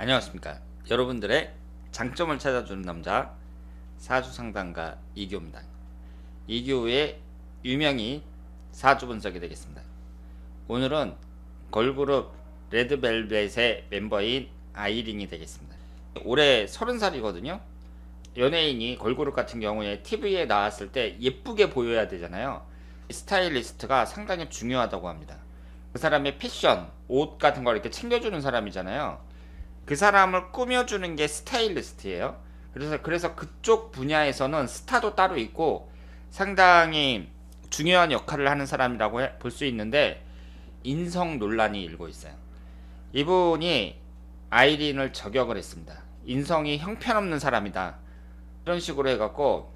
안녕하십니까 여러분들의 장점을 찾아주는 남자 사주상담가 이규호입니다 이규호의 유명이 사주 분석이 되겠습니다 오늘은 걸그룹 레드벨벳의 멤버인 아이린이 되겠습니다 올해 30살이거든요 연예인이 걸그룹 같은 경우에 TV에 나왔을 때 예쁘게 보여야 되잖아요 스타일리스트가 상당히 중요하다고 합니다 그 사람의 패션, 옷 같은 걸 이렇게 챙겨주는 사람이잖아요 그 사람을 꾸며주는 게 스타일리스트예요. 그래서 그래서 그쪽 분야에서는 스타도 따로 있고 상당히 중요한 역할을 하는 사람이라고 볼 수 있는데 인성 논란이 일고 있어요. 이분이 아이린을 저격을 했습니다. 인성이 형편없는 사람이다. 이런 식으로 해갖고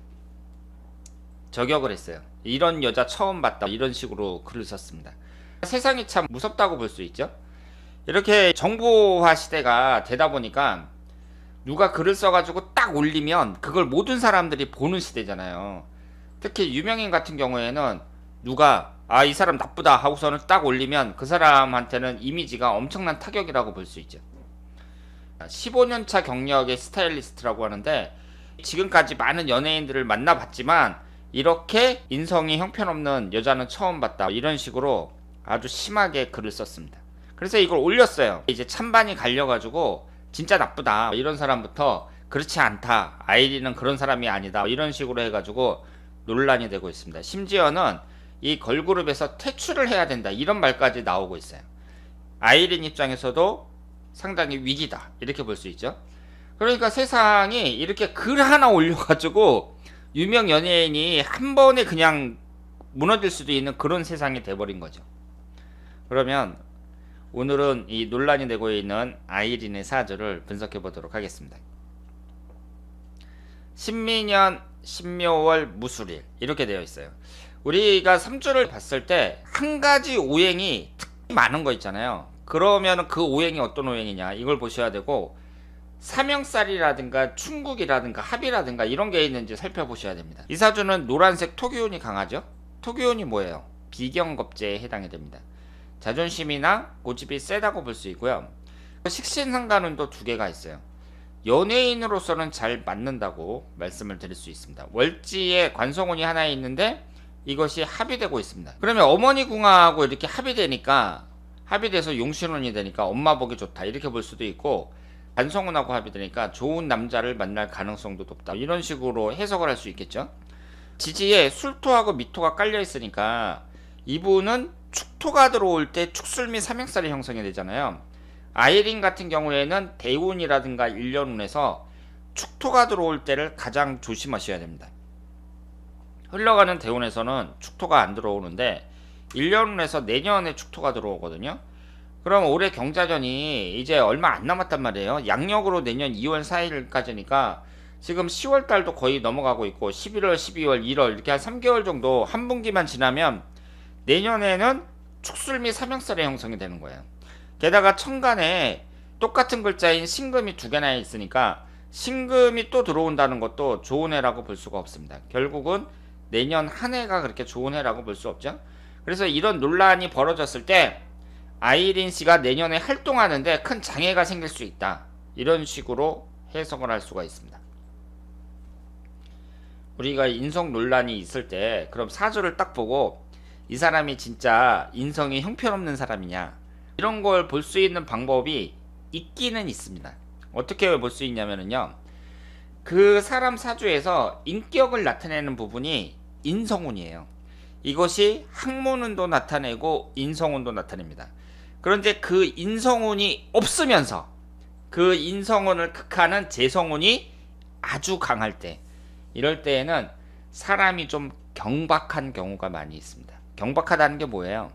저격을 했어요. 이런 여자 처음 봤다. 이런 식으로 글을 썼습니다. 세상이 참 무섭다고 볼 수 있죠. 이렇게 정보화 시대가 되다 보니까 누가 글을 써가지고 딱 올리면 그걸 모든 사람들이 보는 시대잖아요. 특히 유명인 같은 경우에는 누가 아 이 사람 나쁘다 하고서는 딱 올리면 그 사람한테는 이미지가 엄청난 타격이라고 볼 수 있죠. 15년차 경력의 스타일리스트라고 하는데 지금까지 많은 연예인들을 만나봤지만 이렇게 인성이 형편없는 여자는 처음 봤다 이런 식으로 아주 심하게 글을 썼습니다. 그래서 이걸 올렸어요. 이제 찬반이 갈려가지고 진짜 나쁘다 이런 사람부터 그렇지 않다 아이리는 그런 사람이 아니다 이런 식으로 해가지고 논란이 되고 있습니다. 심지어는 이 걸그룹에서 퇴출을 해야 된다 이런 말까지 나오고 있어요. 아이린 입장에서도 상당히 위기다 이렇게 볼 수 있죠. 그러니까 세상이 이렇게 글 하나 올려가지고 유명 연예인이 한 번에 그냥 무너질 수도 있는 그런 세상이 돼버린 거죠. 그러면 오늘은 이 논란이 되고 있는 아이린의 사주를 분석해 보도록 하겠습니다. 신민년 신묘월 무술일 이렇게 되어 있어요. 우리가 3주를 봤을 때 한 가지 오행이 특히 많은 거 있잖아요. 그러면 그 오행이 어떤 오행이냐 이걸 보셔야 되고 삼형살이라든가 충국이라든가 합이라든가 이런 게 있는지 살펴보셔야 됩니다. 이 사주는 노란색 토기운이 강하죠? 토기운이 뭐예요? 비경겁제에 해당이 됩니다. 자존심이나 고집이 세다고 볼 수 있고요. 그 식신상가은또 두 개가 있어요. 연예인으로서는 잘 맞는다고 말씀을 드릴 수 있습니다. 월지에 관성운이 하나 있는데 이것이 합의되고 있습니다. 그러면 어머니 궁하고 이렇게 합의되니까 합의돼서 용신운이 되니까 엄마 보기 좋다 이렇게 볼 수도 있고 관성운하고 합의되니까 좋은 남자를 만날 가능성도 높다 이런 식으로 해석을 할 수 있겠죠. 지지에 술토하고 미토가 깔려 있으니까 이분은 축토가 들어올 때 축술 및 삼행살이 형성이 되잖아요. 아이린 같은 경우에는 대운이라든가 일년운에서 축토가 들어올 때를 가장 조심하셔야 됩니다. 흘러가는 대운에서는 축토가 안 들어오는데 일년운에서 내년에 축토가 들어오거든요. 그럼 올해 경자전이 이제 얼마 안 남았단 말이에요. 양력으로 내년 2월 4일까지니까 지금 10월 달도 거의 넘어가고 있고 11월, 12월, 1월 이렇게 한 3개월 정도 한 분기만 지나면 내년에는 축술 및삼형살의 형성이 되는 거예요. 게다가 천간에 똑같은 글자인 신금이 두 개나 있으니까 신금이 또 들어온다는 것도 좋은 해라고 볼 수가 없습니다. 결국은 내년 한 해가 그렇게 좋은 해라고 볼 수 없죠. 그래서 이런 논란이 벌어졌을 때 아이린 씨가 내년에 활동하는데 큰 장애가 생길 수 있다. 이런 식으로 해석을 할 수가 있습니다. 우리가 인성 논란이 있을 때 그럼 사주를 딱 보고 이 사람이 진짜 인성이 형편없는 사람이냐 이런 걸 볼 수 있는 방법이 있기는 있습니다. 어떻게 볼 수 있냐면요. 그 사람 사주에서 인격을 나타내는 부분이 인성운이에요. 이것이 학문운도 나타내고 인성운도 나타냅니다. 그런데 그 인성운이 없으면서 그 인성운을 극하는 재성운이 아주 강할 때 이럴 때에는 사람이 좀 경박한 경우가 많이 있습니다. 경박하다는 게 뭐예요?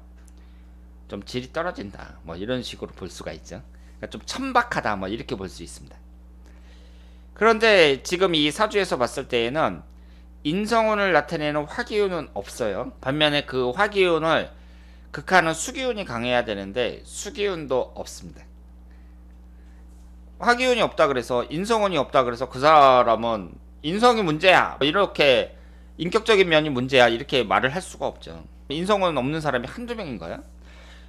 좀 질이 떨어진다. 뭐 이런 식으로 볼 수가 있죠. 그러니까 좀 천박하다. 뭐 이렇게 볼 수 있습니다. 그런데 지금 이 사주에서 봤을 때에는 인성운을 나타내는 화기운은 없어요. 반면에 그 화기운을 극하는 수기운이 강해야 되는데 수기운도 없습니다. 화기운이 없다 그래서 인성운이 없다 그래서 그 사람은 인성이 문제야 이렇게 인격적인 면이 문제야 이렇게 말을 할 수가 없죠. 인성은 없는 사람이 한두 명인가요?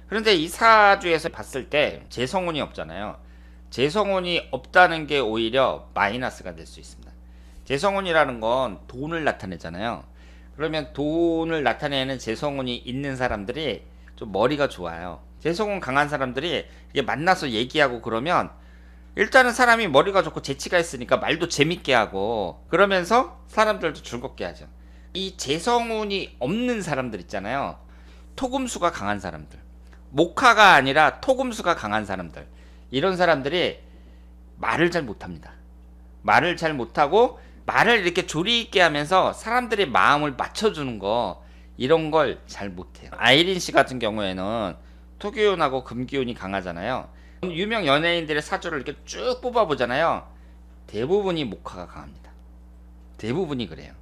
그런데 이 사주에서 봤을 때 재성운이 없잖아요. 재성운이 없다는 게 오히려 마이너스가 될 수 있습니다. 재성운이라는 건 돈을 나타내잖아요. 그러면 돈을 나타내는 재성운이 있는 사람들이 좀 머리가 좋아요. 재성운 강한 사람들이 이게 만나서 얘기하고 그러면 일단은 사람이 머리가 좋고 재치가 있으니까 말도 재밌게 하고 그러면서 사람들도 즐겁게 하죠. 이 재성운이 없는 사람들 있잖아요. 토금수가 강한 사람들. 목화가 아니라 토금수가 강한 사람들. 이런 사람들이 말을 잘 못합니다. 말을 잘 못하고 말을 이렇게 조리 있게 하면서 사람들의 마음을 맞춰주는 거 이런 걸 잘 못해요. 아이린 씨 같은 경우에는 토기운하고 금기운이 강하잖아요. 유명 연예인들의 사주를 이렇게 쭉 뽑아보잖아요. 대부분이 목화가 강합니다. 대부분이 그래요.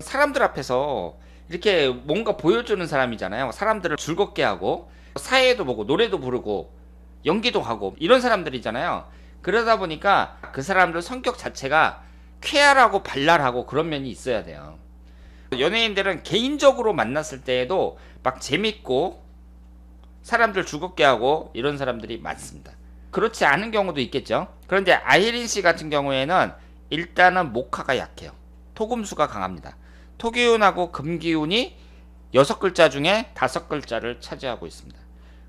사람들 앞에서 이렇게 뭔가 보여주는 사람이잖아요. 사람들을 즐겁게 하고 사회도 보고 노래도 부르고 연기도 하고 이런 사람들이잖아요. 그러다 보니까 그 사람들 성격 자체가 쾌활하고 발랄하고 그런 면이 있어야 돼요. 연예인들은 개인적으로 만났을 때에도 막 재밌고 사람들 즐겁게 하고 이런 사람들이 많습니다. 그렇지 않은 경우도 있겠죠. 그런데 아이린 씨 같은 경우에는 일단은 목화가 약해요. 토금수가 강합니다. 토기운하고 금기운이 여섯 글자 중에 다섯 글자를 차지하고 있습니다.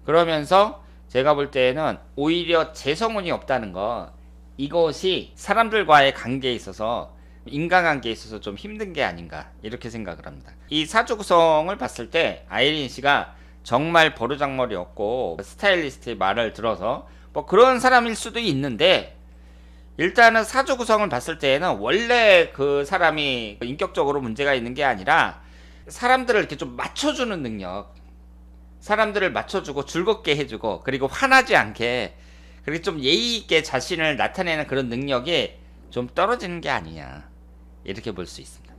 그러면서 제가 볼 때에는 오히려 재성운이 없다는 것 이것이 사람들과의 관계에 있어서 인간관계에 있어서 좀 힘든 게 아닌가 이렇게 생각을 합니다. 이 사주 구성을 봤을 때 아이린 씨가 정말 버르장머리 없고 스타일리스트의 말을 들어서 뭐 그런 사람일 수도 있는데 일단은 사주 구성을 봤을 때에는 원래 그 사람이 인격적으로 문제가 있는 게 아니라 사람들을 이렇게 좀 맞춰주는 능력 사람들을 맞춰주고 즐겁게 해주고 그리고 화나지 않게 그리고 좀 예의 있게 자신을 나타내는 그런 능력이 좀 떨어지는 게 아니냐 이렇게 볼 수 있습니다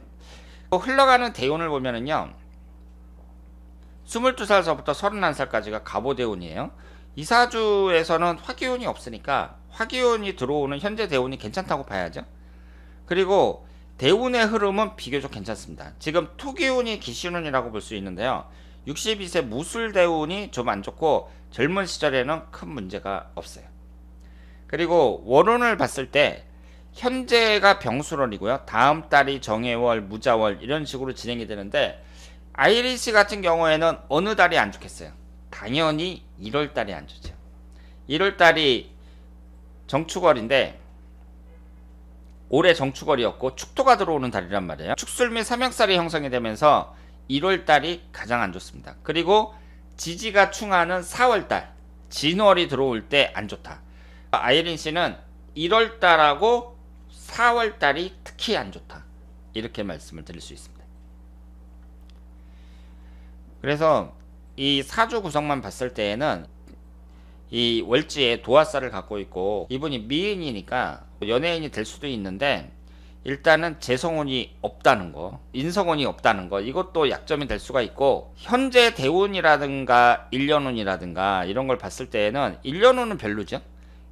흘러가는 대운을 보면은요 22살서부터 31살까지가 갑오대운이에요 이사주에서는 화기운이 없으니까 화기운이 들어오는 현재 대운이 괜찮다고 봐야죠. 그리고 대운의 흐름은 비교적 괜찮습니다. 지금 투기운이 기신운이라고 볼 수 있는데요. 62세 무술 대운이 좀 안 좋고 젊은 시절에는 큰 문제가 없어요. 그리고 월운을 봤을 때 현재가 병술론이고요 다음 달이 정해월, 무자월 이런 식으로 진행이 되는데 아이리시 같은 경우에는 어느 달이 안 좋겠어요. 당연히 1월달이 안 좋죠. 1월달이 정축월인데 올해 정축월이었고 축토가 들어오는 달이란 말이에요. 축술 및 삼형살이 형성이 되면서 1월달이 가장 안 좋습니다. 그리고 지지가 충하는 4월달 진월이 들어올 때 안 좋다. 아이린 씨는 1월달하고 4월달이 특히 안 좋다. 이렇게 말씀을 드릴 수 있습니다. 그래서 이 사주 구성만 봤을 때에는 이 월지에 도화살을 갖고 있고 이분이 미인이니까 연예인이 될 수도 있는데 일단은 재성운이 없다는 거, 인성운이 없다는 거, 이것도 약점이 될 수가 있고, 현재 대운이라든가 일년운이라든가 이런 걸 봤을 때에는 일년운은 별로죠?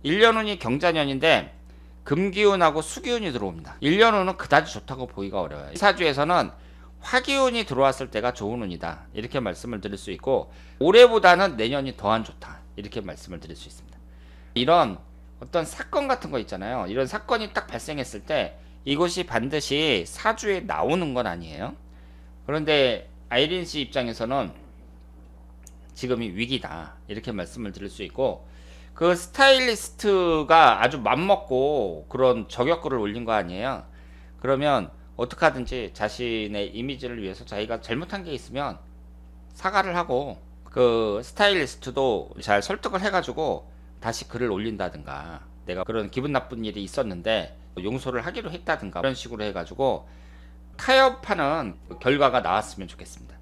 일년운이 경자년인데, 금기운하고 수기운이 들어옵니다. 일년운은 그다지 좋다고 보기가 어려워요. 사주에서는 화기운이 들어왔을 때가 좋은 운이다. 이렇게 말씀을 드릴 수 있고 올해보다는 내년이 더 안 좋다. 이렇게 말씀을 드릴 수 있습니다. 이런 어떤 사건 같은 거 있잖아요. 이런 사건이 딱 발생했을 때 이것이 반드시 사주에 나오는 건 아니에요. 그런데 아이린 씨 입장에서는 지금이 위기다. 이렇게 말씀을 드릴 수 있고 그 스타일리스트가 아주 맘먹고 그런 저격글을 올린 거 아니에요. 그러면 어떻게 하든지 자신의 이미지를 위해서 자기가 잘못한 게 있으면 사과를 하고 그 스타일리스트도 잘 설득을 해가지고 다시 글을 올린다든가 내가 그런 기분 나쁜 일이 있었는데 용서를 하기로 했다든가 이런 식으로 해가지고 타협하는 결과가 나왔으면 좋겠습니다.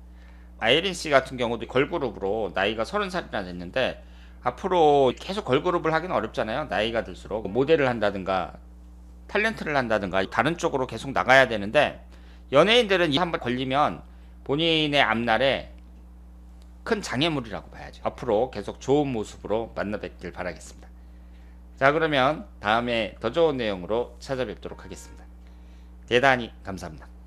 아이린 씨 같은 경우도 걸그룹으로 나이가 30살이나 됐는데 앞으로 계속 걸그룹을 하긴 어렵잖아요. 나이가 들수록 모델을 한다든가 탤런트를 한다든가 다른 쪽으로 계속 나가야 되는데 연예인들은 이 한 번 걸리면 본인의 앞날에 큰 장애물이라고 봐야죠. 앞으로 계속 좋은 모습으로 만나 뵙길 바라겠습니다. 자 그러면 다음에 더 좋은 내용으로 찾아뵙도록 하겠습니다. 대단히 감사합니다.